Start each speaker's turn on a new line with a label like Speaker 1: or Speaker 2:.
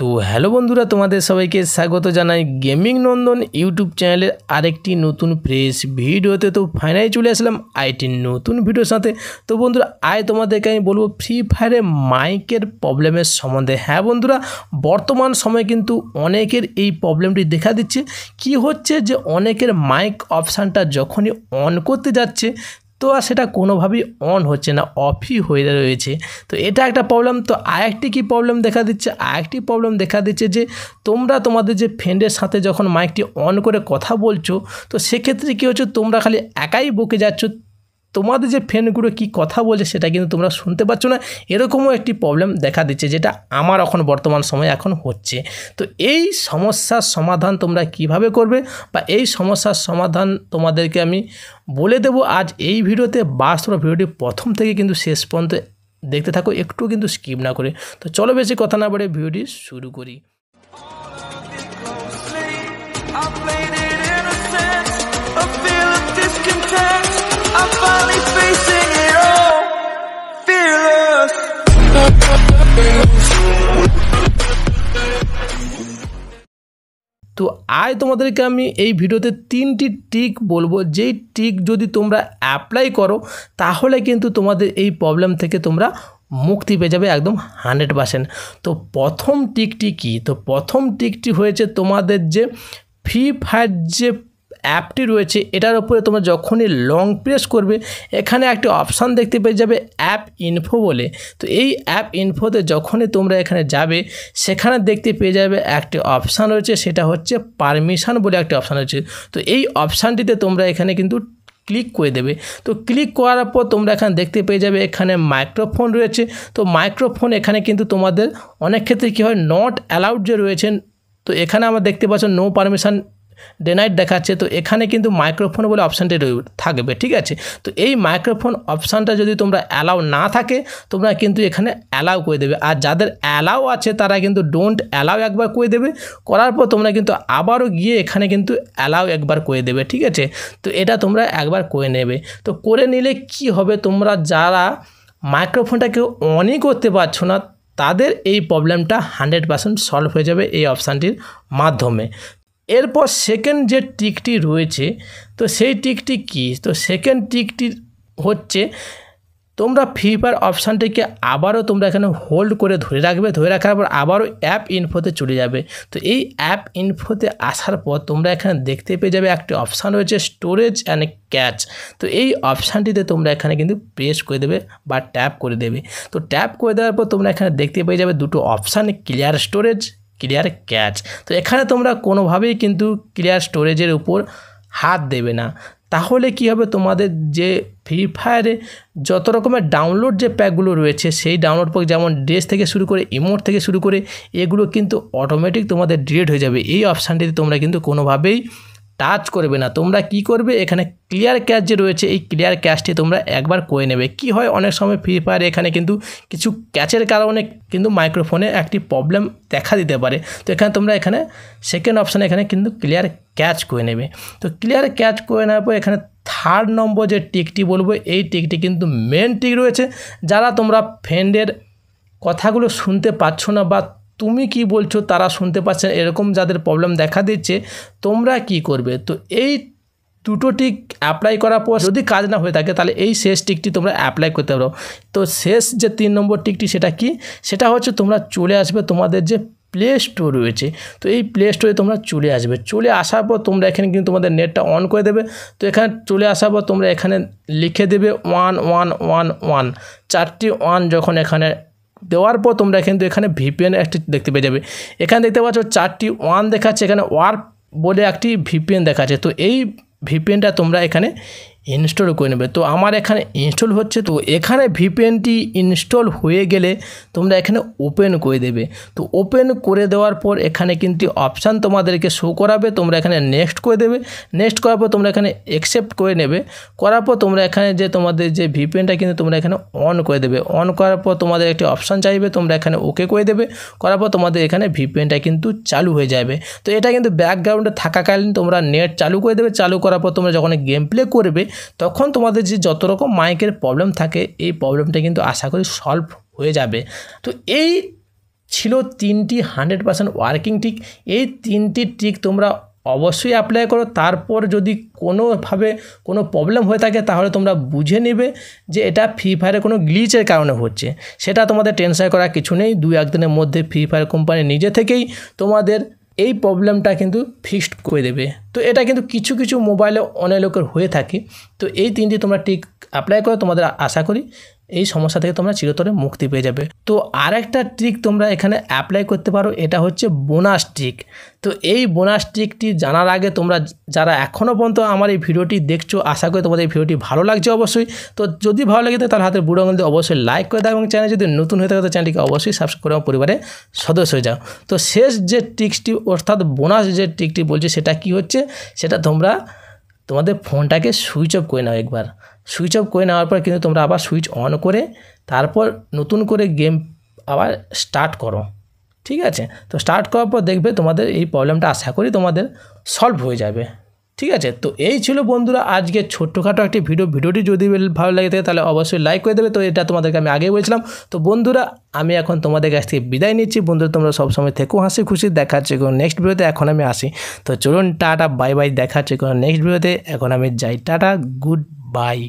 Speaker 1: তো হ্যালো বন্ধুরা তোমাদের সবাইকে স্বাগত জানাই গেমিং নন্দন ইউটিউব চ্যানেলের আরেকটি নতুন প্রেস ভিডিওতে তো ফাইনালি চলে আসলাম আইটির নতুন ভিডিওর সাথে তো বন্ধুরা আয় তোমাদেরকে আমি বলবো ফ্রি ফায়ারে মাইকের প্রবলেমের সম্বন্ধে হ্যাঁ বন্ধুরা বর্তমান সময়ে কিন্তু অনেকের এই প্রবলেমটি দেখা দিচ্ছে কি হচ্ছে যে অনেকের মাইক অপশানটা যখনই অন করতে যাচ্ছে তো আর সেটা কোনোভাবেই অন হচ্ছে না অফই হয়ে রয়েছে তো এটা একটা প্রবলেম তো আরেকটি কী প্রবলেম দেখা দিচ্ছে আরেকটি প্রবলেম দেখা দিচ্ছে যে তোমরা তোমাদের যে ফ্রেন্ডের সাথে যখন মাইকটি অন করে কথা বলছো তো সেক্ষেত্রে কী হচ্ছে তোমরা খালি একাই বকে যাচ্ছ তোমাদের যে ফ্রেন্ডগুলো কি কথা বলছে সেটা কিন্তু তোমরা শুনতে পাচ্ছ না এরকমও একটি প্রবলেম দেখা দিচ্ছে যেটা আমার এখন বর্তমান সময় এখন হচ্ছে তো এই সমস্যার সমাধান তোমরা কিভাবে করবে বা এই সমস্যার সমাধান তোমাদেরকে আমি বলে দেব আজ এই ভিডিওতে বাস্তব ভিডিওটি প্রথম থেকে কিন্তু শেষ পর্যন্ত দেখতে থাকো একটু কিন্তু স্কিপ না করে তো চলো বেশি কথা না বলে ভিডিওটি শুরু করি in a sense, a feeling discontent. তো আজ তোমাদেরকে আমি এই ভিডিওতে তিনটি টিক বলবো যেই টিক যদি তোমরা অ্যাপ্লাই করো তাহলে কিন্তু তোমাদের এই প্রবলেম থেকে তোমরা মুক্তি পেয়ে যাবে একদম হান্ড্রেড পার্সেন্ট তো প্রথম টিকটি কি তো প্রথম টিকটি হয়েছে তোমাদের যে ফ্রি ফায়ার যে অ্যাপটি রয়েছে এটার উপরে তোমরা যখনই লং প্রেস করবে এখানে একটি অপশান দেখতে পেয়ে যাবে অ্যাপ ইনফো বলে তো এই অ্যাপ ইনফোতে যখনই তোমরা এখানে যাবে সেখানে দেখতে পেয়ে যাবে একটি অপশান রয়েছে সেটা হচ্ছে পারমিশন বলে একটি অপশান রয়েছে তো এই অপশানটিতে তোমরা এখানে কিন্তু ক্লিক করে দেবে তো ক্লিক করার পর তোমরা এখানে দেখতে পেয়ে যাবে এখানে মাইক্রোফোন রয়েছে তো মাইক্রোফোন এখানে কিন্তু তোমাদের অনেক ক্ষেত্রে কী হয় নট অ্যালাউড যে রয়েছেন তো এখানে আমরা দেখতে পাচ্ছ নো পারমিশন ডেনাইট দেখাচ্ছে তো এখানে কিন্তু মাইক্রোফোন বলে অপশানটি থাকবে ঠিক আছে তো এই মাইক্রোফোন অপশানটা যদি তোমরা অ্যালাউ না থাকে তোমরা কিন্তু এখানে অ্যালাউ করে দেবে আর যাদের অ্যালাউ আছে তারা কিন্তু ডোন্ট অ্যালাউ একবার করে দেবে করার পর তোমরা কিন্তু আবারও গিয়ে এখানে কিন্তু অ্যালাউ একবার করে দেবে ঠিক আছে তো এটা তোমরা একবার করে নেবে তো করে নিলে কি হবে তোমরা যারা মাইক্রোফোনটাকে অনই করতে পারছো না তাদের এই প্রবলেমটা হান্ড্রেড পার্সেন্ট সলভ হয়ে যাবে এই অপশানটির মাধ্যমে এরপর সেকেন্ড যে টিকটি রয়েছে তো সেই টিকটি কি তো সেকেন্ড টিকটি হচ্ছে তোমরা ফ্রি ফায়ার অপশানটিকে আবারও তোমরা এখানে হোল্ড করে ধরে রাখবে ধরে রাখার পর আবারও অ্যাপ ইনফোতে চলে যাবে তো এই অ্যাপ ইনফোতে আসার পর তোমরা এখানে দেখতে পেয়ে যাবে একটি অপশান রয়েছে স্টোরেজ অ্যান্ড ক্যাচ তো এই অপশানটিতে তোমরা এখানে কিন্তু প্রেস করে দেবে বা ট্যাপ করে দেবে তো ট্যাপ করে দেওয়ার পর তোমরা এখানে দেখতে পেয়ে যাবে দুটো option clear storage clear cache তো এখানে তোমরা কোনোভাবেই কিন্তু ক্লিয়ার স্টোরেজের উপর হাত দেবে না তাহলে কি হবে তোমাদের যে ফ্রি ফায়ারে যত রকমের ডাউনলোড যে প্যাকগুলো রয়েছে সেই ডাউনলোড প্যাক যেমন ড্রেস থেকে শুরু করে ইমোট থেকে শুরু করে এগুলো কিন্তু অটোমেটিক তোমাদের ডিলিট হয়ে যাবে এই অপশানটিতে তোমরা কিন্তু কোনোভাবেই টাচ করবে না তোমরা কি করবে এখানে ক্লিয়ার ক্যাশ যে রয়েছে এই ক্লিয়ার ক্যাশটি তোমরা একবার করে নেবে কি হয় অনেক সময় ফ্রি ফায়ার এখানে কিন্তু কিছু ক্যাচের কারণে কিন্তু মাইক্রোফোনে একটি প্রবলেম দেখা দিতে পারে তো এখানে তোমরা এখানে সেকেন্ড অপশানে এখানে কিন্তু ক্লিয়ার ক্যাচ করে নেবে তো ক্লিয়ার ক্যাচ করে নেওয়ার পর এখানে থার্ড নম্বর যে টিকটি বলবো এই টিকটি কিন্তু মেন টিক রয়েছে যারা তোমরা ফ্রেন্ডের কথাগুলো শুনতে পাচ্ছ না বা তুমি কি বলছো তারা শুনতে পাচ্ছেন এরকম যাদের প্রবলেম দেখা দিচ্ছে তোমরা কি করবে তো এই দুটো টিক অ্যাপ্লাই করার পর যদি কাজ না হয়ে থাকে তাহলে এই শেষ টিকটি তোমরা অ্যাপ্লাই করতে পারো তো শেষ যে তিন নম্বর টিকটি সেটা কি সেটা হচ্ছে তোমরা চলে আসবে তোমাদের যে প্লে স্টোর রয়েছে তো এই প্লে স্টোরে তোমরা চলে আসবে চলে আসার পর তোমরা এখানে কিন্তু তোমাদের নেটটা অন করে দেবে তো এখানে চলে আসার পর তোমরা এখানে লিখে দেবে ওয়ান ওয়ান ওয়ান ওয়ান চারটি ওয়ান যখন এখানে দেওয়ার পর তোমরা কিন্তু এখানে ভিপিএন একটি দেখতে পেয়ে যাবে এখানে দেখতে পাচ্ছ চারটি ওয়ান দেখাচ্ছে এখানে ওয়ার বলে একটি ভিপিএন দেখাচ্ছে তো এই ভিপিএনটা তোমরা এখানে ইনস্টল করে নেবে তো আমার এখানে ইনস্টল হচ্ছে তো এখানে ভিপিএনটি ইনস্টল হয়ে গেলে তোমরা এখানে ওপেন করে দেবে তো ওপেন করে দেওয়ার পর এখানে কিন্তু অপশান তোমাদেরকে শো করাবে তোমরা এখানে নেক্সট করে দেবে নেক্সট করার পর তোমরা এখানে অ্যাকসেপ্ট করে নেবে করার পর তোমরা এখানে যে তোমাদের যে ভিপিএনটা কিন্তু তোমরা এখানে অন করে দেবে অন করার পর তোমাদের একটি অপশান চাইবে তোমরা এখানে ওকে করে দেবে করার পর তোমাদের এখানে ভিপিএনটা কিন্তু চালু হয়ে যাবে তো এটা কিন্তু ব্যাকগ্রাউন্ডে থাকাকালীন তোমরা নেট চালু করে দেবে চালু করার পর তোমরা যখন গেম প্লে করবে তখন তোমাদের যে যত রকম মাইকের প্রবলেম থাকে এই প্রবলেমটা কিন্তু আশা করি সলভ হয়ে যাবে তো এই ছিল তিনটি হান্ড্রেড পার্সেন্ট ওয়ার্কিং ট্রিক এই তিনটি ট্রিক তোমরা অবশ্যই অ্যাপ্লাই করো তারপর যদি কোনোভাবে কোনো প্রবলেম হয়ে থাকে তাহলে তোমরা বুঝে নেবে যে এটা ফ্রি ফায়ারের কোনো গ্লিচের কারণে হচ্ছে সেটা তোমাদের টেনশন করা কিছু নেই দুই একদিনের মধ্যে ফ্রি ফায়ার কোম্পানি নিজে থেকেই তোমাদের এই প্রবলেমটা কিন্তু ফিক্সড করে দেবে তো এটা কিন্তু কিছু কিছু মোবাইলে অনেক লোকের হয়ে থাকে তো এই তিনটি তোমরা টিক অ্যাপ্লাই করে তোমাদের আশা করি এই সমস্যা থেকে তোমরা চিরতরে মুক্তি পেয়ে যাবে তো আরেকটা ট্রিক তোমরা এখানে অ্যাপ্লাই করতে পারো এটা হচ্ছে বোনাস ট্রিক তো এই বোনাস ট্রিকটি জানার আগে তোমরা যারা এখনও পর্যন্ত আমার এই ভিডিওটি দেখছো আশা করি তোমাদের এই ভিডিওটি ভালো লাগছে অবশ্যই তো যদি ভালো লাগে তাহলে হাতে বুড়ো গন্ধে অবশ্যই লাইক করে দাও এবং চ্যানেল যদি নতুন হয়ে থাকে তো চ্যানেলটিকে অবশ্যই সাবস্ক্রাইব করে পরিবারে সদস্য হয়ে যাও তো শেষ যে ট্রিক্সটি অর্থাৎ বোনাস যে ট্রিকটি বলছে সেটা কি হচ্ছে সেটা তোমরা তোমাদের ফোনটাকে সুইচ অফ করে নাও একবার সুইচ অফ করে নেওয়ার পর কিন্তু তোমরা আবার সুইচ অন করে তারপর নতুন করে গেম আবার স্টার্ট করো ঠিক আছে তো স্টার্ট করার পর দেখবে তোমাদের এই প্রবলেমটা আশা করি তোমাদের সলভ হয়ে যাবে ঠিক আছে তো এই ছিল বন্ধুরা আজকে ছোট্টখাটো একটি ভিডিও ভিডিওটি যদি ভালো লাগে থাকে তাহলে অবশ্যই লাইক করে দেবে তো এটা তোমাদেরকে আমি আগে বলেছিলাম তো বন্ধুরা আমি এখন তোমাদের কাছ থেকে বিদায় নিচ্ছি বন্ধুরা তোমরা সবসময় থেকো হাসি খুশি দেখাচ্ছে কোনো নেক্সট ভিডিওতে এখন আমি আসি তো চলুন টাটা বাই বাই দেখাচ্ছে কোনো নেক্সট ভিডিওতে এখন আমি যাই টাটা গুড বাই